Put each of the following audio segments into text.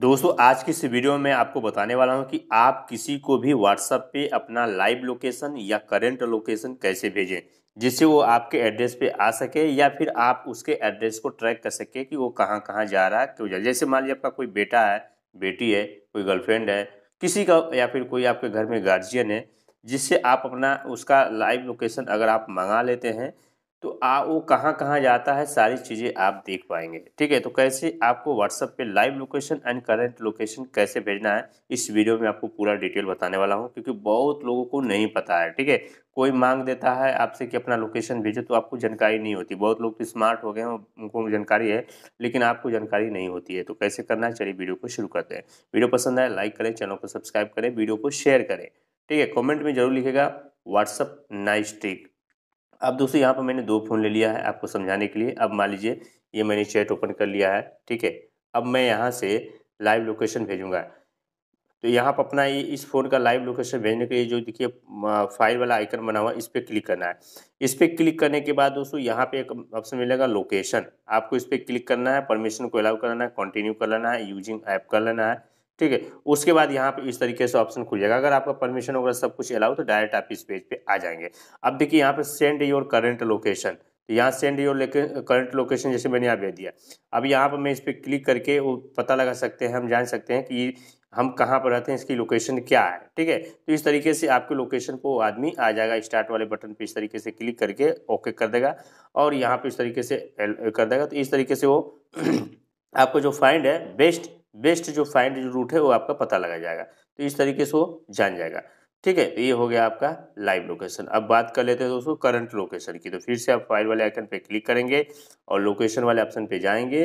दोस्तों आज की इस वीडियो में आपको बताने वाला हूं कि आप किसी को भी व्हाट्सएप पे अपना लाइव लोकेशन या करेंट लोकेशन कैसे भेजें जिससे वो आपके एड्रेस पे आ सके या फिर आप उसके एड्रेस को ट्रैक कर सके कि वो कहाँ कहाँ जा रहा है क्यों जा जैसे मान लीजिए आपका कोई बेटा है बेटी है कोई गर्लफ्रेंड है किसी का या फिर कोई आपके घर में गार्जियन है जिससे आप अपना उसका लाइव लोकेशन अगर आप मंगा लेते हैं तो आ वो कहाँ कहाँ जाता है सारी चीज़ें आप देख पाएंगे ठीक है तो कैसे आपको व्हाट्सअप पे live location and current location कैसे भेजना है इस वीडियो में आपको पूरा डिटेल बताने वाला हूँ क्योंकि बहुत लोगों को नहीं पता है ठीक है कोई मांग देता है आपसे कि अपना लोकेशन भेजो तो आपको जानकारी नहीं होती बहुत लोग तो स्मार्ट हो गए हैं उनको जानकारी है लेकिन आपको जानकारी नहीं होती है तो कैसे करना है चलिए वीडियो को शुरू करते हैं वीडियो पसंद आए लाइक करें चैनल को सब्सक्राइब करें वीडियो को शेयर करें ठीक है कॉमेंट में जरूर लिखेगा व्हाट्सअप नाइस ट्रिक अब दोस्तों यहाँ पर मैंने दो फ़ोन ले लिया है आपको समझाने के लिए अब मान लीजिए ये मैंने चैट ओपन कर लिया है ठीक है अब मैं यहाँ से लाइव लोकेशन भेजूँगा तो यहाँ पर अपना ये इस फ़ोन का लाइव लोकेशन भेजने के लिए जो देखिए फाइल वाला आइकन बना हुआ है इस पर क्लिक करना है इस पर क्लिक करने के बाद दोस्तों यहाँ पे एक ऑप्शन मिलेगा लोकेशन आपको इस पर क्लिक करना है परमिशन को अलाउ करना है कंटिन्यू कर लेना है यूजिंग ऐप कर लेना है ठीक है उसके बाद यहाँ पे इस तरीके से ऑप्शन खुल जाएगा अगर आपका परमिशन वगैरह सब कुछ अलाउ तो डायरेक्ट आप इस पेज पे आ जाएंगे अब देखिए यहाँ पे सेंड योर करंट लोकेशन तो यहाँ सेंड योर करंट लोकेशन जैसे मैंने यहाँ भेज दिया अब यहाँ पर मैं इस पर क्लिक करके वो पता लगा सकते हैं हम जान सकते हैं कि हम कहाँ पर रहते हैं इसकी लोकेशन क्या है ठीक है तो इस तरीके से आपके लोकेशन पर वो आदमी आ जाएगा स्टार्ट वाले बटन पे इस तरीके से क्लिक करके ओके कर देगा और यहाँ पे इस तरीके से कर देगा तो इस तरीके से वो आपको जो फाइंड है बेस्ट बेस्ट जो फाइंड जो रूट है वो आपका पता लगा जाएगा तो इस तरीके से वो जान जाएगा ठीक है तो ये हो गया आपका लाइव लोकेशन अब बात कर लेते हैं दोस्तों करंट लोकेशन की तो फिर से आप फाइल वाले आइकन पे क्लिक करेंगे और लोकेशन वाले ऑप्शन पे जाएंगे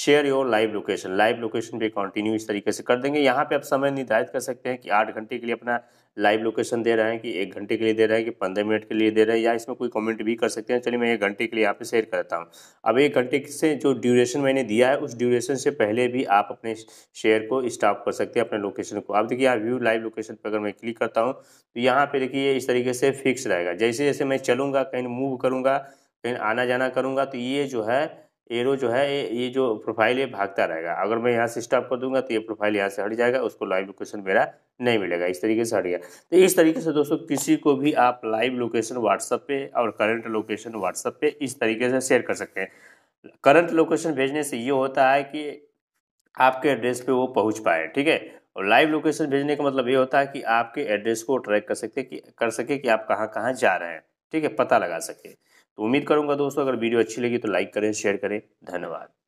share your live location live location पे कंटिन्यू इस तरीके से कर देंगे यहाँ पे आप समय निर्धारित कर सकते हैं कि आठ घंटे के लिए अपना लाइव लोकेशन दे रहे हैं कि एक घंटे के लिए दे रहे हैं कि पंद्रह मिनट के लिए दे रहे हैं या इसमें कोई कमेंट भी कर सकते हैं चलिए मैं एक घंटे के लिए यहाँ पे शेयर करता हूँ अब एक घंटे से जो ड्यूरेशन मैंने दिया है उस ड्यूरेशन से पहले भी आप अपने शेयर को स्टॉप कर सकते हैं अपने लोकेशन को आप देखिए यहाँ व्यू लाइव लोकेशन पर अगर मैं क्लिक करता हूँ तो यहाँ पर देखिए इस तरीके से फिक्स रहेगा जैसे जैसे मैं चलूँगा कहीं मूव करूँगा कहीं आना जाना करूँगा तो ये जो है एरो जो है ये जो प्रोफाइल है भागता रहेगा अगर मैं यहाँ से स्टॉप कर दूंगा तो ये प्रोफाइल यहाँ से हट जाएगा उसको लाइव लोकेशन मेरा नहीं मिलेगा इस तरीके से हट गया तो इस तरीके से दोस्तों किसी को भी आप लाइव लोकेशन व्हाट्सअप पे और करंट लोकेशन व्हाट्सअप पे इस तरीके से शेयर कर सकते हैं करंट लोकेशन भेजने से ये होता है कि आपके एड्रेस पर वो पहुँच पाए ठीक है और लाइव लोकेशन भेजने का मतलब ये होता है कि आपके एड्रेस को ट्रैक कर सकते कि कर सके कि आप कहाँ कहाँ जा रहे हैं ठीक है पता लगा सके तो उम्मीद करूंगा दोस्तों अगर वीडियो अच्छी लगी तो लाइक करें शेयर करें धन्यवाद